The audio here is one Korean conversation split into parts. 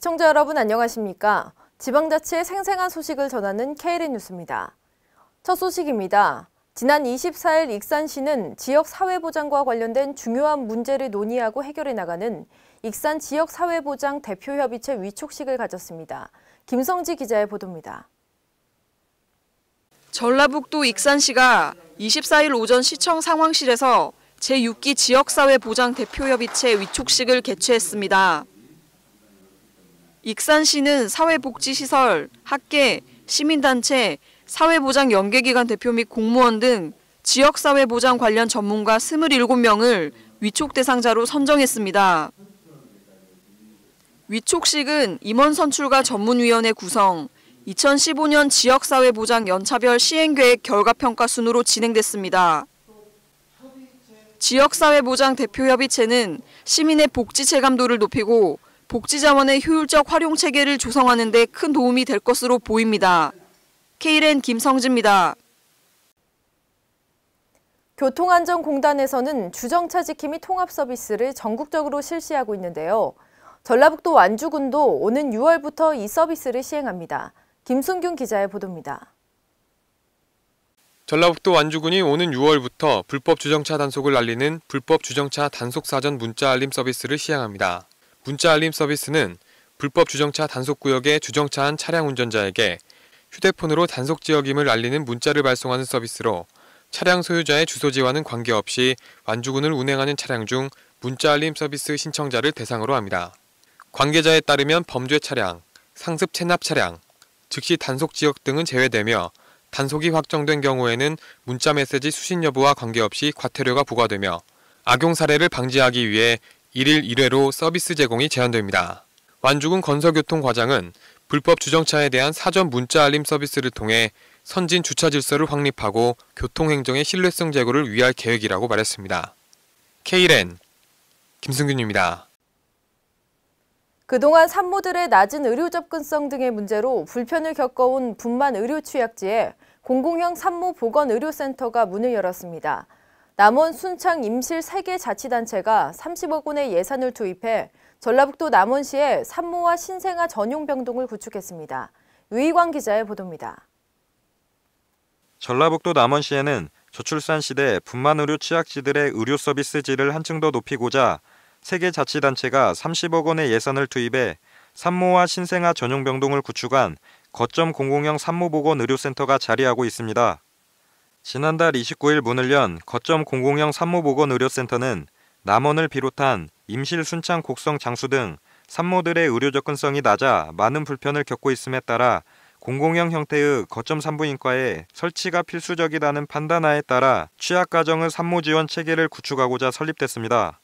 시청자 여러분 안녕하십니까? 지방자치의 생생한 소식을 전하는 k l a 뉴스입니다. 첫 소식입니다. 지난 24일 익산시는 지역 사회보장과 관련된 중요한 문제를 논의하고 해결해 나가는 익산 지역 사회보장 대표협의체 위촉식을 가졌습니다. 김성지 기자의 보도입니다. 전라북도 익산시가 24일 오전 시청 상황실에서 제6기 지역사회보장 대표협의체 위촉식을 개최했습니다. 익산시는 사회복지시설, 학계, 시민단체, 사회보장연계기관 대표 및 공무원 등 지역사회보장 관련 전문가 27명을 위촉 대상자로 선정했습니다. 위촉식은 임원 선출과 전문위원회 구성, 2015년 지역사회보장 연차별 시행계획 결과평가 순으로 진행됐습니다. 지역사회보장 대표협의체는 시민의 복지 체감도를 높이고 복지 자원의 효율적 활용 체계를 조성하는 데 큰 도움이 될 것으로 보입니다. KLN 김성지입니다. 교통안전공단에서는 주정차 지킴이 통합 서비스를 전국적으로 실시하고 있는데요. 전라북도 완주군도 오는 6월부터 이 서비스를 시행합니다. 김승균 기자의 보도입니다. 전라북도 완주군이 오는 6월부터 불법 주정차 단속을 알리는 불법 주정차 단속 사전 문자 알림 서비스를 시행합니다. 문자 알림 서비스는 불법 주정차 단속구역에 주정차한 차량 운전자에게 휴대폰으로 단속 지역임을 알리는 문자를 발송하는 서비스로 차량 소유자의 주소지와는 관계없이 완주군을 운행하는 차량 중 문자 알림 서비스 신청자를 대상으로 합니다. 관계자에 따르면 범죄 차량, 상습 체납 차량, 즉시 단속 지역 등은 제외되며 단속이 확정된 경우에는 문자 메시지 수신 여부와 관계없이 과태료가 부과되며 악용 사례를 방지하기 위해 1일 1회로 서비스 제공이 제한됩니다. 완주군 건설교통과장은 불법 주정차에 대한 사전 문자 알림 서비스를 통해 선진 주차 질서를 확립하고 교통행정의 신뢰성 제고를 위할 계획이라고 말했습니다. KLN 김승균입니다. 그동안 산모들의 낮은 의료 접근성 등의 문제로 불편을 겪어온 분만 의료 취약지에 공공형 산모 보건 의료센터가 문을 열었습니다. 남원 순창 임실 3개 자치단체가 30억 원의 예산을 투입해 전라북도 남원시에 산모와 신생아 전용 병동을 구축했습니다. 유희광 기자의 보도입니다. 전라북도 남원시에는 저출산 시대 분만 의료 취약지들의 의료 서비스 질을 한층 더 높이고자 세계 자치단체가 30억 원의 예산을 투입해 산모와 신생아 전용 병동을 구축한 거점 공공형 산모보건 의료센터가 자리하고 있습니다. 지난달 29일 문을 연 거점 공공형 산모보건의료센터는 남원을 비롯한 임실 순창 곡성 장수 등 산모들의 의료 접근성이 낮아 많은 불편을 겪고 있음에 따라 공공형 형태의 거점 산부인과에 설치가 필수적이라는 판단하에 따라 취약 가정의 산모 지원 체계를 구축하고자 설립됐습니다.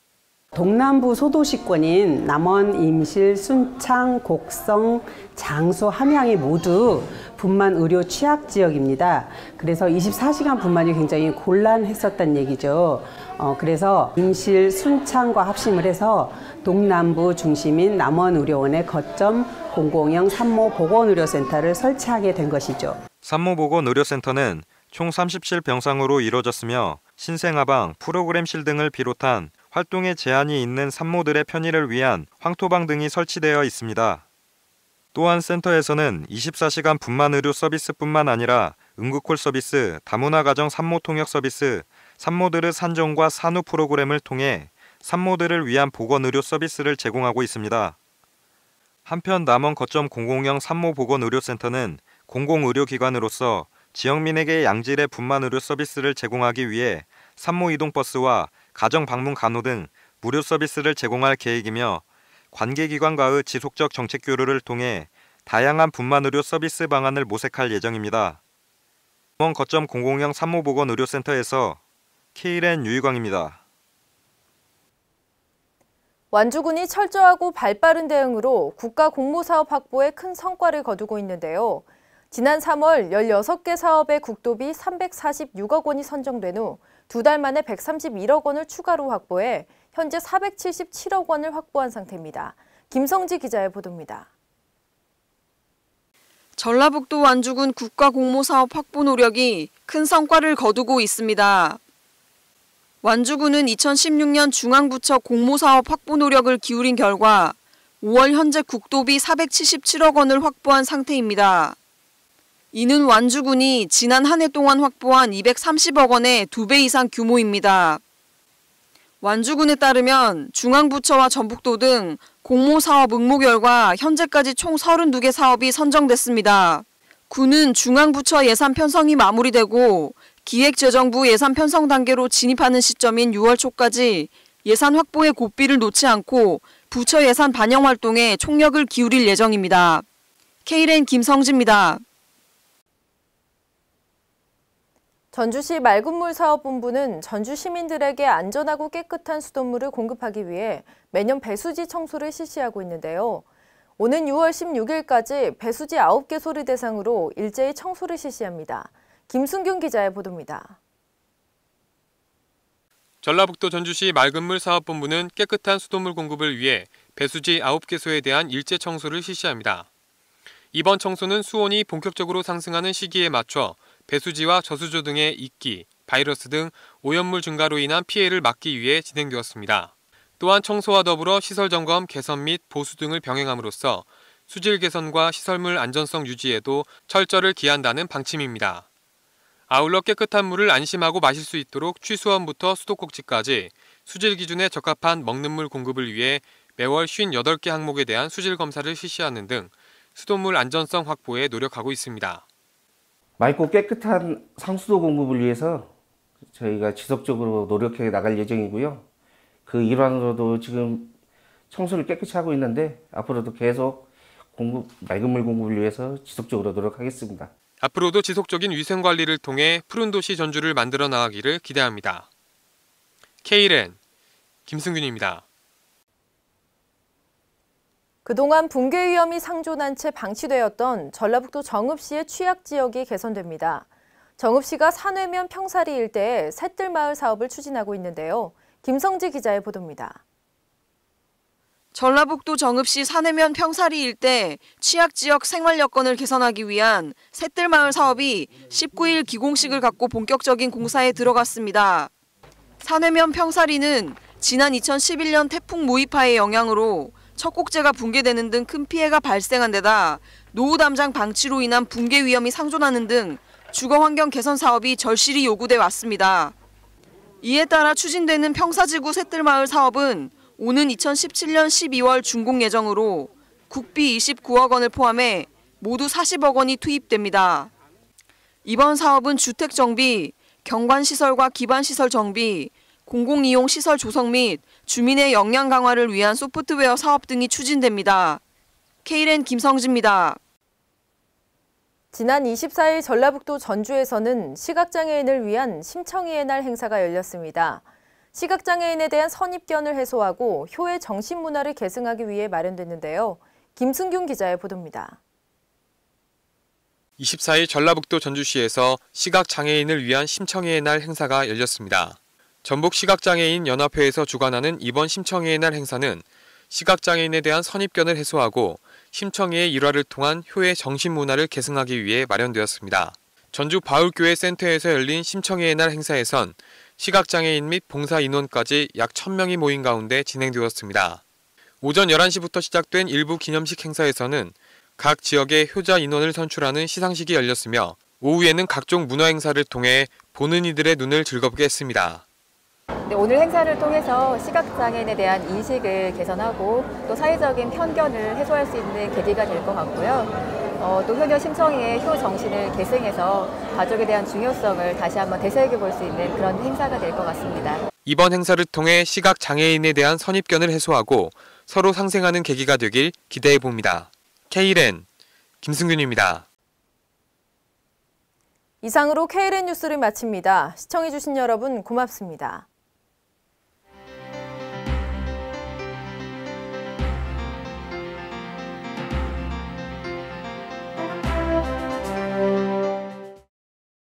동남부 소도시권인 남원, 임실, 순창, 곡성, 장소 함양이 모두 분만 의료 취약 지역입니다. 그래서 24시간 분만이 굉장히 곤란했었단 얘기죠. 어, 그래서 임실, 순창과 합심을 해서 동남부 중심인 남원의료원의 거점 공공형 산모보건의료센터를 설치하게 된 것이죠. 산모보건의료센터는 총 37병상으로 이루어졌으며 신생아방, 프로그램실 등을 비롯한 활동에 제한이 있는 산모들의 편의를 위한 황토방 등이 설치되어 있습니다. 또한 센터에서는 24시간 분만 의료 서비스뿐만 아니라 응급콜 서비스, 다문화 가정 산모 통역 서비스, 산모들의 산정과 산후 프로그램을 통해 산모들을 위한 보건 의료 서비스를 제공하고 있습니다. 한편 남원 거점 공공형 산모 보건 의료센터는 공공 의료기관으로서 지역민에게 양질의 분만 의료 서비스를 제공하기 위해 산모 이동 버스와 가정 방문 간호 등 무료 서비스를 제공할 계획이며 관계기관과의 지속적 정책 교류를 통해 다양한 분만 의료 서비스 방안을 모색할 예정입니다. 원 거점 000 산모보건의료센터에서 케이렌 유희광입니다. 완주군이 철저하고 발빠른 대응으로 국가 공모사업 확보에 큰 성과를 거두고 있는데요. 지난 3월 16개 사업의 국도비 346억 원이 선정된 후 두달 만에 131억 원을 추가로 확보해 현재 477억 원을 확보한 상태입니다. 김성지 기자의 보도입니다. 전라북도 완주군 국가공모사업 확보 노력이 큰 성과를 거두고 있습니다. 완주군은 2016년 중앙부처 공모사업 확보 노력을 기울인 결과 5월 현재 국도비 477억 원을 확보한 상태입니다. 이는 완주군이 지난 한 해 동안 확보한 230억 원의 두 배 이상 규모입니다. 완주군에 따르면 중앙부처와 전북도 등 공모사업 응모 결과 현재까지 총 32개 사업이 선정됐습니다. 군은 중앙부처 예산 편성이 마무리되고 기획재정부 예산 편성 단계로 진입하는 시점인 6월 초까지 예산 확보의 고삐를 놓지 않고 부처 예산 반영 활동에 총력을 기울일 예정입니다. KLN 김성지입니다. 전주시 맑은물 사업본부는 전주 시민들에게 안전하고 깨끗한 수돗물을 공급하기 위해 매년 배수지 청소를 실시하고 있는데요. 오는 6월 16일까지 배수지 9개 소를 대상으로 일제히 청소를 실시합니다. 김승균 기자의 보도입니다. 전라북도 전주시 맑은물 사업본부는 깨끗한 수돗물 공급을 위해 배수지 9개소에 대한 일제 청소를 실시합니다. 이번 청소는 수온이 본격적으로 상승하는 시기에 맞춰 배수지와 저수조 등의 이끼, 바이러스 등 오염물 증가로 인한 피해를 막기 위해 진행되었습니다. 또한 청소와 더불어 시설 점검, 개선 및 보수 등을 병행함으로써 수질 개선과 시설물 안전성 유지에도 철저를 기한다는 방침입니다. 아울러 깨끗한 물을 안심하고 마실 수 있도록 취수원부터 수도꼭지까지 수질 기준에 적합한 먹는 물 공급을 위해 매월 58개 항목에 대한 수질 검사를 실시하는 등 수돗물 안전성 확보에 노력하고 있습니다. 맑고 깨끗한 상수도 공급을 위해서 저희가 지속적으로 노력해 나갈 예정이고요. 그 일환으로도 지금 청소를 깨끗이 하고 있는데 앞으로도 계속 공급, 맑은 물 공급을 위해서 지속적으로 노력하겠습니다. 앞으로도 지속적인 위생 관리를 통해 푸른 도시 전주를 만들어 나가기를 기대합니다. KLN 김승균입니다. 그동안 붕괴 위험이 상존한 채 방치되었던 전라북도 정읍시의 취약 지역이 개선됩니다. 정읍시가 산외면 평사리 일대에 새뜰 마을 사업을 추진하고 있는데요. 김성지 기자의 보도입니다. 전라북도 정읍시 산해면 평사리 일대 취약 지역 생활 여건을 개선하기 위한 새뜰 마을 사업이 19일 기공식을 갖고 본격적인 공사에 들어갔습니다. 산해면 평사리는 지난 2011년 태풍 모이파의 영향으로 첫곡재가 붕괴되는 등 큰 피해가 발생한 데다 노후 담장 방치로 인한 붕괴 위험이 상존하는 등 주거 환경 개선 사업이 절실히 요구돼 왔습니다. 이에 따라 추진되는 평사지구 셋들마을 사업은 오는 2017년 12월 준공 예정으로 국비 29억 원을 포함해 모두 40억 원이 투입됩니다. 이번 사업은 주택 정비, 경관시설과 기반시설 정비, 공공이용 시설 조성 및 주민의 역량 강화를 위한 소프트웨어 사업 등이 추진됩니다. KLN 김성지입니다. 지난 24일 전라북도 전주에서는 시각장애인을 위한 심청이의 날 행사가 열렸습니다. 시각장애인에 대한 선입견을 해소하고 효의 정신문화를 계승하기 위해 마련됐는데요. 김승균 기자의 보도입니다. 24일 전라북도 전주시에서 시각장애인을 위한 심청이의 날 행사가 열렸습니다. 전북 시각장애인 연합회에서 주관하는 이번 심청의의 날 행사는 시각장애인에 대한 선입견을 해소하고 심청의의 일화를 통한 효의 정신 문화를 계승하기 위해 마련되었습니다. 전주 바울교회 센터에서 열린 심청의의 날 행사에선 시각장애인 및 봉사 인원까지 약 1000명이 모인 가운데 진행되었습니다. 오전 11시부터 시작된 일부 기념식 행사에서는 각 지역의 효자 인원을 선출하는 시상식이 열렸으며 오후에는 각종 문화 행사를 통해 보는 이들의 눈을 즐겁게 했습니다. 네, 오늘 행사를 통해서 시각장애인에 대한 인식을 개선하고 또 사회적인 편견을 해소할 수 있는 계기가 될 것 같고요. 어, 또 효녀 심청이의효 정신을 계승해서 가족에 대한 중요성을 다시 한번 되새겨 볼수 있는 그런 행사가 될 것 같습니다. 이번 행사를 통해 시각장애인에 대한 선입견을 해소하고 서로 상생하는 계기가 되길 기대해 봅니다. KLN 김승균입니다. 이상으로 KLN 뉴스를 마칩니다. 시청해주신 여러분 고맙습니다.